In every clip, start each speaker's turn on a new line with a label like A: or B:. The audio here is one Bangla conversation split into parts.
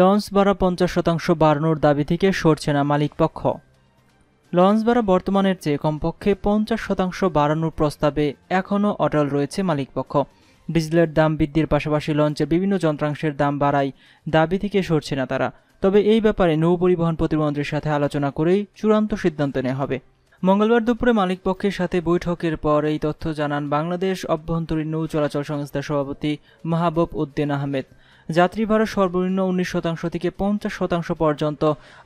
A: লঞ্চ ভাড়া পঞ্চাশ শতাংশ বাড়ানোর দাবি থেকে সরছে না মালিকপক্ষ লঞ্চ ভাড়া বর্তমানের চেয়ে কমপক্ষে পঞ্চাশ শতাংশ বাড়ানোর প্রস্তাবে এখনও অটল রয়েছে মালিকপক্ষ ডিজেলের দাম বৃদ্ধির পাশাপাশি লঞ্চের বিভিন্ন যন্ত্রাংশের দাম বাড়ায় দাবি থেকে সরছে না তারা তবে এই ব্যাপারে নৌপরিবহন প্রতিমন্ত্রীর সাথে আলোচনা করেই চূড়ান্ত সিদ্ধান্ত নেওয়া হবে মঙ্গলবার দুপুরে মালিকপক্ষের সাথে বৈঠকের পর এই তথ্য জানান বাংলাদেশ অভ্যন্তরীণ নৌ চলাচল সংস্থার সভাপতি মাহবুব উদ্দিন আহমেদ যাত্রী ভাড়া সর্বনিম্ন উনিশ শতাংশ থেকে পঞ্চাশ শতাংশ পর্যন্ত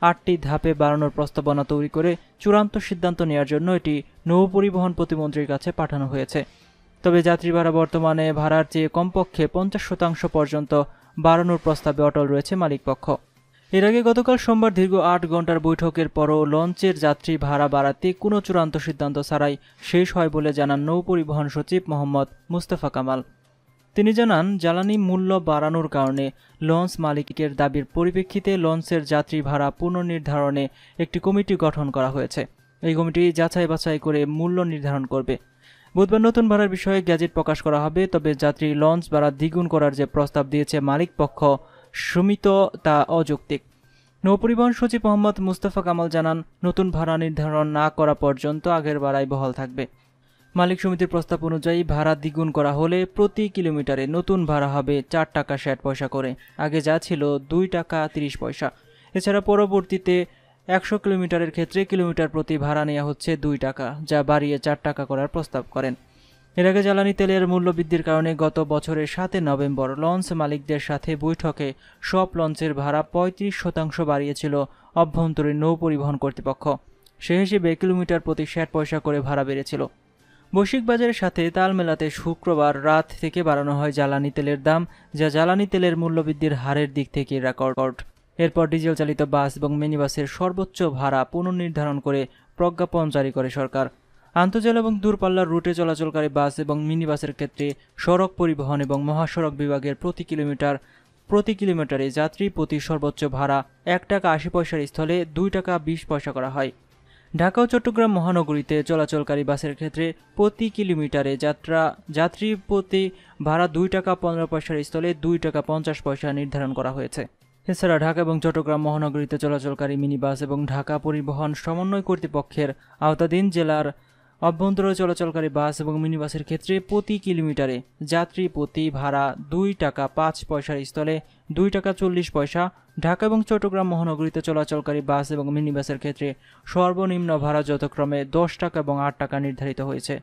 A: আটটি ধাপে বাড়ানোর প্রস্তাবনা তৈরি করে চূড়ান্ত সিদ্ধান্ত নেওয়ার জন্য এটি নৌ পরিবহন প্রতিমন্ত্রীর কাছে পাঠানো হয়েছে তবে যাত্রী ভাড়া বর্তমানে ভাড়ার চেয়ে কমপক্ষে পঞ্চাশ শতাংশ পর্যন্ত বাড়ানোর প্রস্তাবে অটল রয়েছে মালিকপক্ষ এর আগে গতকাল সোমবার দীর্ঘ আট ঘন্টার বৈঠকের পরও লঞ্চের যাত্রী ভাড়া বাড়াতে কোনো চূড়ান্ত সিদ্ধান্ত ছাড়াই শেষ হয় বলে জানান নৌ পরিবহন সচিব মোহাম্মদ মুস্তাফা কামাল তিনি জানান জ্বালানি মূল্য বাড়ানোর কারণে লঞ্চ মালিকের দাবির পরিপ্রেক্ষিতে লঞ্চের যাত্রী ভাড়া পুনর্নির্ধারণে একটি কমিটি গঠন করা হয়েছে এই কমিটি যাচাই বাছাই করে মূল্য নির্ধারণ করবে বুধবার নতুন ভাড়ার বিষয়ে গ্যাজেট প্রকাশ করা হবে তবে যাত্রী লঞ্চ ভাড়া দ্বিগুণ করার যে প্রস্তাব দিয়েছে মালিক পক্ষ সুমিত তা অযৌক্তিক নৌপরিবহন সচিব মোহাম্মদ মুস্তফা কামাল জানান নতুন ভাড়া নির্ধারণ না করা পর্যন্ত আগের ভাড়াই বহাল থাকবে মালিক সমিতির প্রস্তাব অনুযায়ী ভাড়া দ্বিগুণ করা হলে প্রতি কিলোমিটারে নতুন ভাড়া হবে চার টাকা ষাট পয়সা করে আগে যা ছিল দুই টাকা তিরিশ পয়সা এছাড়া পরবর্তীতে একশো কিলোমিটারের ক্ষেত্রে কিলোমিটার প্রতি ভাড়া নেওয়া হচ্ছে দুই টাকা যা বাড়িয়ে চার টাকা করার প্রস্তাব করেন এর আগে জ্বালানি তেলের মূল্য বৃদ্ধির কারণে গত বছরের সাতে নভেম্বর লঞ্চ মালিকদের সাথে বৈঠকে সব লঞ্চের ভাড়া পঁয়ত্রিশ শতাংশ বাড়িয়েছিল অভ্যন্তরীণ নৌ পরিবহন কর্তৃপক্ষ সে হিসেবে কিলোমিটার প্রতি ষাট পয়সা করে ভাড়া বেড়েছিল বৈশ্বিক বাজারের সাথে তাল মেলাতে শুক্রবার রাত থেকে বাড়ানো হয় জ্বালানি তেলের দাম যা জ্বালানি তেলের মূল্যবৃদ্ধির হারের দিক থেকে রেকর্ড এরপর ডিজেল চালিত বাস এবং মিনিবাসের সর্বোচ্চ ভাড়া পুনর্নির্ধারণ করে প্রজ্ঞাপন জারি করে সরকার আন্তর্জাল এবং দূরপাল্লার রুটে চলাচলকারী বাস এবং মিনিবাসের ক্ষেত্রে সড়ক পরিবহন এবং মহাসড়ক বিভাগের প্রতি কিলোমিটার প্রতি কিলোমিটারে যাত্রী প্রতি সর্বোচ্চ ভাড়া এক টাকা আশি পয়সার স্থলে দুই টাকা বিশ পয়সা করা হয় ঢাকা ও চট্টগ্রাম মহানগরীতে চলাচলকারী বাসের ক্ষেত্রে প্রতি কিলোমিটারে যাত্রা যাত্রী প্রতি ভাড়া দুই টাকা পনেরো পয়সার স্থলে দুই টাকা পঞ্চাশ পয়সা নির্ধারণ করা হয়েছে এছাড়া ঢাকা এবং চট্টগ্রাম মহানগরীতে চলাচলকারী মিনিবাস এবং ঢাকা পরিবহন সমন্বয় কর্তৃপক্ষের আওতাধীন জেলার অভ্যন্তর চলাচলকারী বাস এবং মিনি বাসের ক্ষেত্রে প্রতি কিলোমিটারে যাত্রী প্রতি ভাড়া দুই টাকা পাঁচ পয়সার স্থলে দুই টাকা চল্লিশ পয়সা ঢাকা এবং চট্টগ্রাম মহানগরীতে চলাচলকারী বাস এবং মিনি বাসের ক্ষেত্রে সর্বনিম্ন ভাড়া যথাক্রমে দশ টাকা এবং আট টাকা নির্ধারিত হয়েছে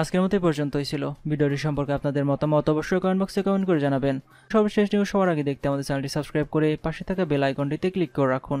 A: আজকের মতো পর্যন্তই ছিল ভিডিওটি সম্পর্কে আপনাদের মতামত অবশ্যই কমেন্ট বক্সে কমেন্ট করে জানাবেন সর্বশেষ নিউজ সবার আগে দেখতে আমাদের চ্যানেলটি সাবস্ক্রাইব করে পাশে থাকা বেল আইকনটিতে ক্লিক করে রাখুন